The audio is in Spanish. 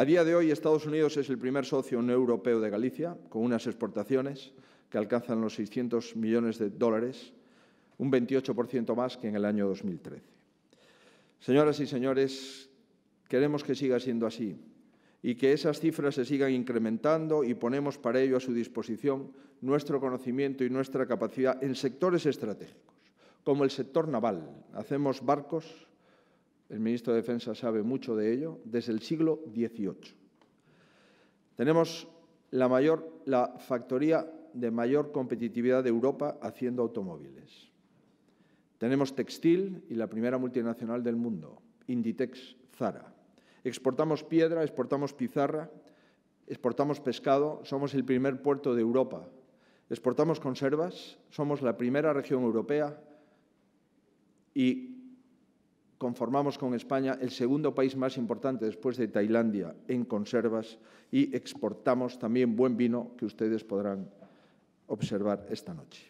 A día de hoy, Estados Unidos es el primer socio no europeo de Galicia, con unas exportaciones que alcanzan los 600 millones de dólares, un 28% más que en el año 2013. Señoras y señores, queremos que siga siendo así y que esas cifras se sigan incrementando y ponemos para ello a su disposición nuestro conocimiento y nuestra capacidad en sectores estratégicos, como el sector naval. Hacemos barcos el ministro de Defensa sabe mucho de ello, desde el siglo XVIII. Tenemos la, mayor, la factoría de mayor competitividad de Europa haciendo automóviles. Tenemos textil y la primera multinacional del mundo, Inditex Zara. Exportamos piedra, exportamos pizarra, exportamos pescado, somos el primer puerto de Europa. Exportamos conservas, somos la primera región europea y conformamos con España el segundo país más importante después de Tailandia en conservas y exportamos también buen vino que ustedes podrán observar esta noche.